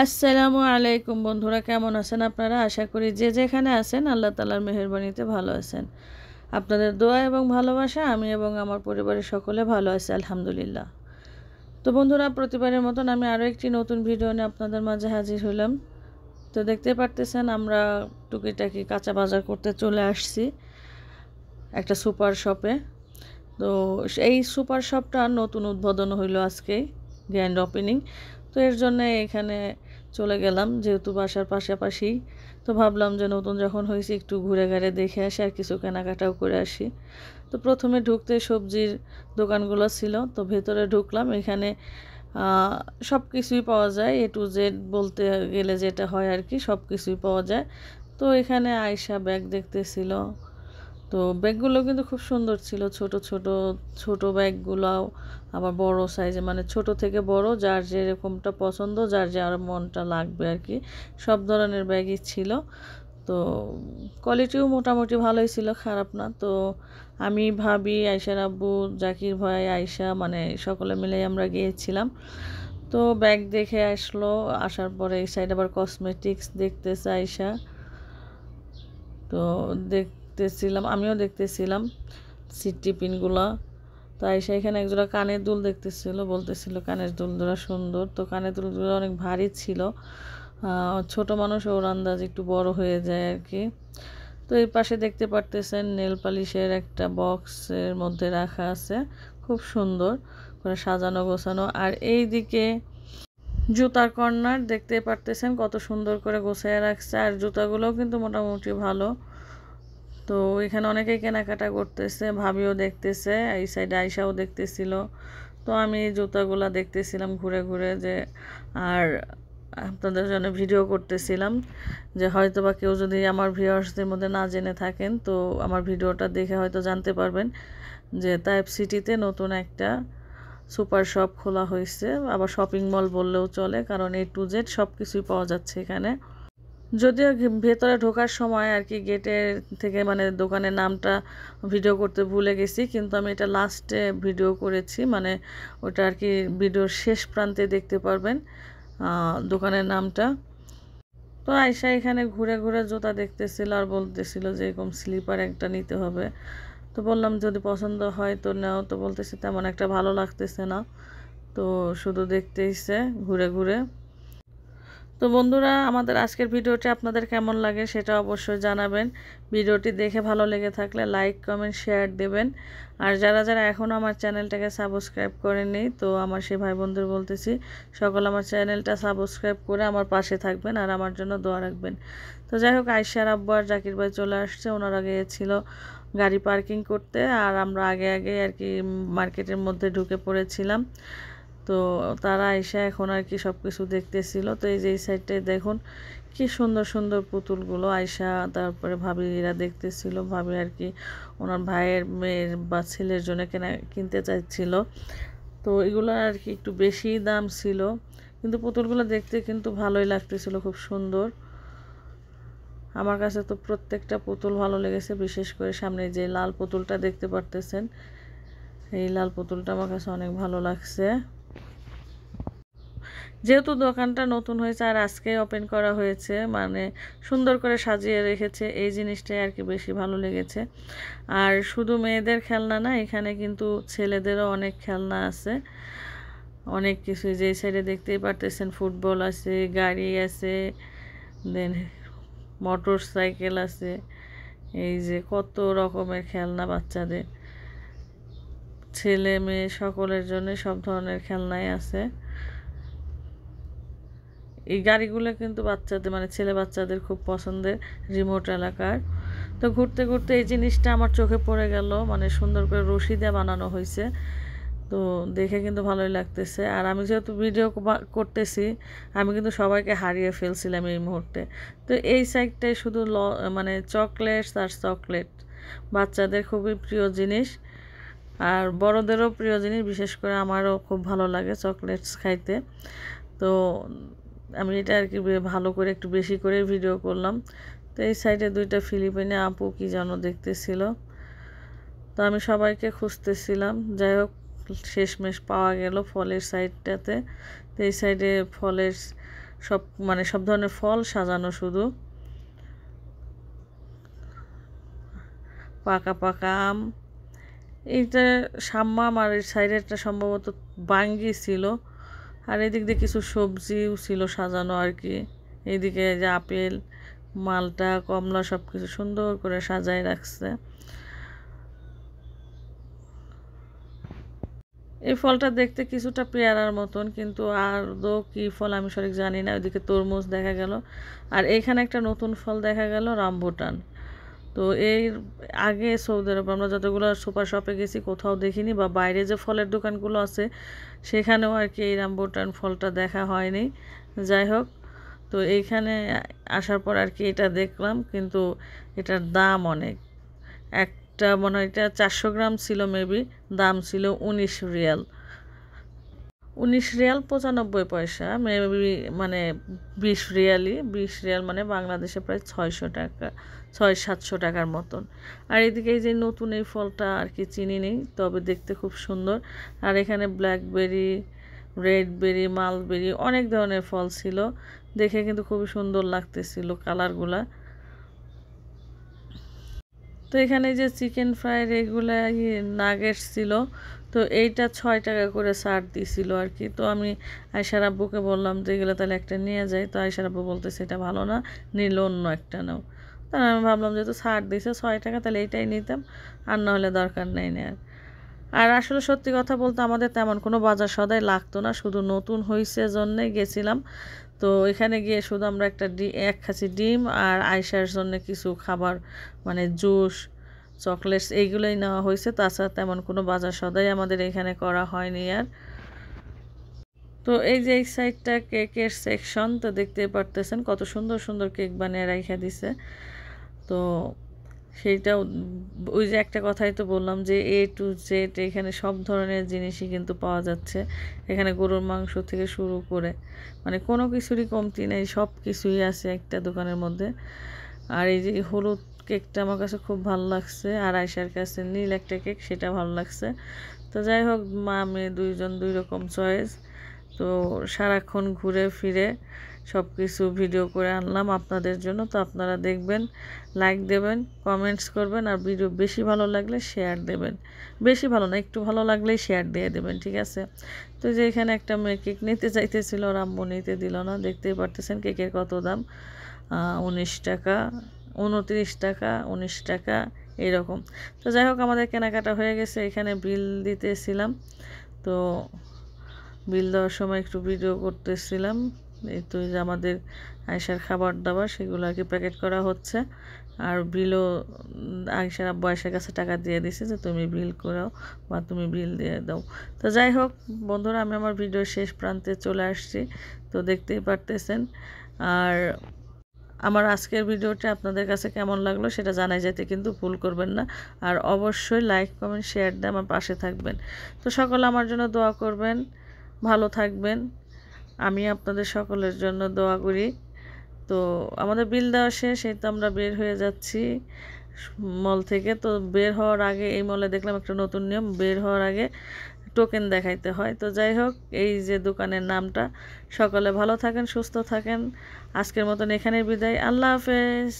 আসসালামু আলাইকুম বন্ধুরা কেমন আছেন আপনারা আশা করি যে যেখানে আছেন আল্লাহ তালার মেহরবানিতে ভালো আছেন আপনাদের দোয়া এবং ভালোবাসা আমি এবং আমার পরিবারের সকলে ভালো আছে আলহামদুলিল্লাহ তো বন্ধুরা প্রতিবারের মতন আমি আরও একটি নতুন ভিডিও নিয়ে আপনাদের মাঝে হাজির হলাম তো দেখতে পারতেছেন আমরা টুকিটাকি কাঁচা বাজার করতে চলে আসছি একটা সুপার শপে তো এই সুপার শপটা নতুন উদ্বোধন হইল আজকে গ্র্যান্ড ওপেনিং তো এর জন্য এখানে চলে গেলাম যেহেতু বাসার পাশাপাশি তো ভাবলাম যে নতুন যখন হয়েছে একটু ঘুরে ঘাড়ে দেখে আসি আর কিছু কেনাকাটাও করে আসি তো প্রথমে ঢুকতে সবজির দোকানগুলো ছিল তো ভেতরে ঢুকলাম এখানে সব কিছুই পাওয়া যায় এ টু জেড বলতে গেলে যেটা হয় আর কি সব কিছুই পাওয়া যায় তো এখানে আয়সা ব্যাগ দেখতেছিল তো ব্যাগগুলো কিন্তু খুব সুন্দর ছিল ছোট ছোট ছোট ব্যাগগুলাও আবার বড় সাইজে মানে ছোট থেকে বড় যার যেরকমটা পছন্দ যার যে আর মনটা লাগবে আর কি সব ধরনের ব্যাগই ছিল তো কোয়ালিটিও মোটামুটি ভালোই ছিল খারাপ না তো আমি ভাবি আয়সার আব্বু জাকির ভাই আয়সা মানে সকলে মিলে আমরা গিয়েছিলাম তো ব্যাগ দেখে আসলো আসার পরে এই সাইড আবার কসমেটিক্স দেখতেছে আয়সা তো দেখ দেখতেছিলাম আমিও দেখতেছিলাম সিটি পিনগুলা তাই সেইখানে একজোড়া কানের দুল দেখতেছিল বলতেছিল কানের দুল দুলজোড়া সুন্দর তো কানের দুল দুলজোড়া অনেক ভারী ছিল ছোট মানুষ ওর আন্দাজ একটু বড় হয়ে যায় আর কি তো এই পাশে দেখতে পারতেছেন নেল পালিশের একটা বক্সের মধ্যে রাখা আছে খুব সুন্দর করে সাজানো গোছানো আর এই দিকে জুতার কর্নার দেখতে পারতেছেন কত সুন্দর করে গোছায় রাখছে আর জুতাগুলোও কিন্তু মোটামুটি ভালো তো এখানে অনেকেই কেনাকাটা করতেছে ভাবিও দেখতেছে এই সাইডে আইসাও দেখতেছিল তো আমি জুতাগুলা দেখতেছিলাম ঘুরে ঘুরে যে আর আপনাদের জন্য ভিডিও করতেছিলাম যে হয়তো বা কেউ যদি আমার ভিউয়ার্সদের মধ্যে না জেনে থাকেন তো আমার ভিডিওটা দেখে হয়তো জানতে পারবেন যে তাইপ সিটিতে নতুন একটা সুপার শপ খোলা হয়েছে আবার শপিং মল বললেও চলে কারণ এ টু জেড সব কিছুই পাওয়া যাচ্ছে এখানে যদিও ভেতরে ঢোকার সময় আর কি গেটের থেকে মানে দোকানের নামটা ভিডিও করতে ভুলে গেছি কিন্তু আমি এটা লাস্টে ভিডিও করেছি মানে ওটা আর কি ভিডিওর শেষ প্রান্তে দেখতে পারবেন দোকানের নামটা তো আয়সা এখানে ঘুরে ঘুরে জুতা দেখতেছিল আর বলতেছিল যে এরকম স্লিপার একটা নিতে হবে তো বললাম যদি পছন্দ হয় তো নাও তো বলতেছি তেমন একটা ভালো লাগতেছে না তো শুধু দেখতেইছে ঘুরে ঘুরে তো বন্ধুরা আমাদের আজকের ভিডিওটি আপনাদের কেমন লাগে সেটা অবশ্যই জানাবেন ভিডিওটি দেখে ভালো লেগে থাকলে লাইক কমেন্ট শেয়ার দেবেন আর যারা যারা এখনও আমার চ্যানেলটাকে সাবস্ক্রাইব করেনি তো আমার সেই ভাই বন্ধুর বলতেছি সকল আমার চ্যানেলটা সাবস্ক্রাইব করে আমার পাশে থাকবেন আর আমার জন্য দোয়া রাখবেন তো যাই হোক আইসার আব্বু আর জাকির ভাই চলে আসছে ওনারা গিয়েছিল গাড়ি পার্কিং করতে আর আমরা আগে আগে আর কি মার্কেটের মধ্যে ঢুকে পড়েছিলাম তো তারা এসে এখন আর কি সব কিছু দেখতেছিল তো এই যে এই সাইডটায় দেখুন কি সুন্দর সুন্দর পুতুলগুলো আয়সা তারপরে ভাবি এরা দেখতেছিল ভাবি আর কি ওনার ভাইয়ের মেয়ের বা ছেলের জন্য কেনা কিনতে চাইছিল তো এগুলো আর কি একটু বেশি দাম ছিল কিন্তু পুতুলগুলো দেখতে কিন্তু ভালোই লাগতেছিল খুব সুন্দর আমার কাছে তো প্রত্যেকটা পুতুল ভালো লেগেছে বিশেষ করে সামনে যে লাল পুতুলটা দেখতে পারতেছেন এই লাল পুতুলটা আমার কাছে অনেক ভালো লাগছে যেহেতু দোকানটা নতুন হয়েছে আর আজকে ওপেন করা হয়েছে মানে সুন্দর করে সাজিয়ে রেখেছে এই জিনিসটাই আর কি বেশি ভালো লেগেছে আর শুধু মেয়েদের খেলনা না এখানে কিন্তু ছেলেদেরও অনেক খেলনা আছে অনেক কিছু যে সাইডে দেখতেই পারতেছেন ফুটবল আছে গাড়ি আছে দেন মোটর সাইকেল আছে এই যে কত রকমের খেলনা বাচ্চাদের ছেলে মেয়ে সকলের জন্য সব ধরনের খেলনাই আছে এই গাড়িগুলো কিন্তু বাচ্চাদের মানে ছেলে বাচ্চাদের খুব পছন্দের রিমোট এলাকার তো ঘুরতে ঘুরতে এই জিনিসটা আমার চোখে পড়ে গেল মানে সুন্দর করে রশি দিয়ে বানানো হয়েছে তো দেখে কিন্তু ভালোই লাগতেছে আর আমি যেহেতু ভিডিও করতেছি আমি কিন্তু সবাইকে হারিয়ে ফেলছিলাম এই মুহূর্তে তো এই সাইডটাই শুধু ল মানে চকলেটস আর চকলেট বাচ্চাদের খুবই প্রিয় জিনিস আর বড়দেরও প্রিয় জিনিস বিশেষ করে আমারও খুব ভালো লাগে চকলেটস খাইতে তো আমি এটা আর কি ভালো করে একটু বেশি করে ভিডিও করলাম তো এই সাইডে দুইটা ফিলিপিনে আপু কি যেন দেখতেছিল তো আমি সবাইকে খুঁজতেছিলাম যাই হোক শেষমেশ পাওয়া গেল ফলের সাইডটাতে তো এই সাইডে ফলের সব মানে সব ধরনের ফল সাজানো শুধু পাকা পাকা আম এইটা সাম্মাম আর এর একটা সম্ভবত বাঙ্গি ছিল আর এদিক দিয়ে কিছু সবজিও ছিল সাজানো আর কি এদিকে যে আপেল মালটা কমলা সব কিছু সুন্দর করে সাজায় রাখছে এই ফলটা দেখতে কিছুটা পেয়ারার মতন কিন্তু আর দো কী ফল আমি সঠিক জানি না ওইদিকে তরমুজ দেখা গেল আর এখানে একটা নতুন ফল দেখা গেল রামভুটান তো এর আগে সৌদি আরব আমরা যতগুলো সুপার শপে গেছি কোথাও দেখিনি বা বাইরে যে ফলের দোকানগুলো আছে সেখানেও আর কি এই রামবুটান ফলটা দেখা হয়নি যাই হোক তো এইখানে আসার পর আর কি এটা দেখলাম কিন্তু এটার দাম অনেক একটা মনে হয় এটা চারশো গ্রাম ছিল মেবি দাম ছিল উনিশ রিয়াল উনিশ রিয়াল পঁচানব্বই পয়সা মেবি মানে বিশ রিয়ালই বিশ রিয়াল মানে বাংলাদেশে প্রায় ছয়শো টাকা ছয় সাতশো টাকার মতন আর এদিকে এই যে নতুন এই ফলটা আর কি চিনি নেই তবে দেখতে খুব সুন্দর আর এখানে ব্ল্যাকবেরি রেডবেরি মালবেরি অনেক ধরনের ফল ছিল দেখে কিন্তু খুবই সুন্দর লাগতেছিল কালারগুলা তো এখানে যে চিকেন ফ্রাইড এগুলো ইয়ে নাগেটস ছিল তো এইটা ছয় টাকা করে ছাড় দিছিল আর কি তো আমি আয়সার আব্বুকে বললাম যে এগুলো তাহলে একটা নিয়ে যাই তো আয়সার আব্বু বলতে সেটা ভালো না নিল অন্য একটা নাও তাহলে আমি ভাবলাম যেহেতু ছাড় দিছে ছয় টাকা তাহলে এইটাই নিতাম আর না হলে দরকার নেই আর আর আসলে সত্যি কথা বলতে আমাদের তেমন কোনো বাজার সদাই লাগতো না শুধু নতুন হয়েছে জন্যে গেছিলাম তো এখানে গিয়ে শুধু আমরা একটা এক খাসি ডিম আর আয়সার জন্য কিছু খাবার মানে জুস চকলেটস এইগুলোই নেওয়া হয়েছে তাছাড়া তেমন কোনো বাজার সদাই আমাদের এখানে করা হয়নি আর তো এই যে এই সাইডটা কেকের সেকশন তো দেখতে পারতেছেন কত সুন্দর সুন্দর কেক বানিয়ে রাইখা দিছে তো সেইটা ওই যে একটা কথাই তো বললাম যে এ টু জেড এখানে সব ধরনের জিনিসই কিন্তু পাওয়া যাচ্ছে এখানে গরুর মাংস থেকে শুরু করে মানে কোনো কিছুরই কমতি নেই সব কিছুই আছে একটা দোকানের মধ্যে আর এই যে হলুদ কেকটা আমার কাছে খুব ভালো লাগছে আর আয়সার কাছে নীল একটা কেক সেটা ভালো লাগছে তো যাই হোক মা মেয়ে দুইজন দুই রকম চয়েস তো সারাক্ষণ ঘুরে ফিরে সব কিছু ভিডিও করে আনলাম আপনাদের জন্য তো আপনারা দেখবেন লাইক দেবেন কমেন্টস করবেন আর ভিডিও বেশি ভালো লাগলে শেয়ার দেবেন বেশি ভালো না একটু ভালো লাগলেই শেয়ার দিয়ে দেবেন ঠিক আছে তো যে এখানে একটা মেয়ে কেক নিতে চাইতেছিল আর আম্মু নিতে দিল না দেখতেই পারতেছেন কেকের কত দাম উনিশ টাকা উনত্রিশ টাকা উনিশ টাকা এরকম তো যাই হোক আমাদের কেনাকাটা হয়ে গেছে এখানে বিল দিতেছিলাম তো বিল দেওয়ার সময় একটু ভিডিও করতেছিলাম এই যে আমাদের আয়সার খাবার দাবার সেগুলো আর কি প্যাকেট করা হচ্ছে আর বিলও আয়সার আব্বু আয়সার কাছে টাকা দিয়ে দিছে যে তুমি বিল করাও বা তুমি বিল দিয়ে দাও তো যাই হোক বন্ধুরা আমি আমার ভিডিও শেষ প্রান্তে চলে আসছি তো দেখতেই পারতেছেন আর আমার আজকের ভিডিওটি আপনাদের কাছে কেমন লাগলো সেটা জানাই যেতে কিন্তু ভুল করবেন না আর অবশ্যই লাইক কমেন্ট শেয়ার দিয়ে আমার পাশে থাকবেন তো সকল আমার জন্য দোয়া করবেন ভালো থাকবেন আমি আপনাদের সকলের জন্য দোয়া করি তো আমাদের বিল দেওয়া শেষ এই তো আমরা বের হয়ে যাচ্ছি মল থেকে তো বের হওয়ার আগে এই মলে দেখলাম একটা নতুন নিয়ম বের হওয়ার আগে টোকেন দেখাইতে হয় তো যাই হোক এই যে দোকানের নামটা সকালে ভালো থাকেন সুস্থ থাকেন আজকের মতন এখানে বিদায় আল্লাহ হাফেজ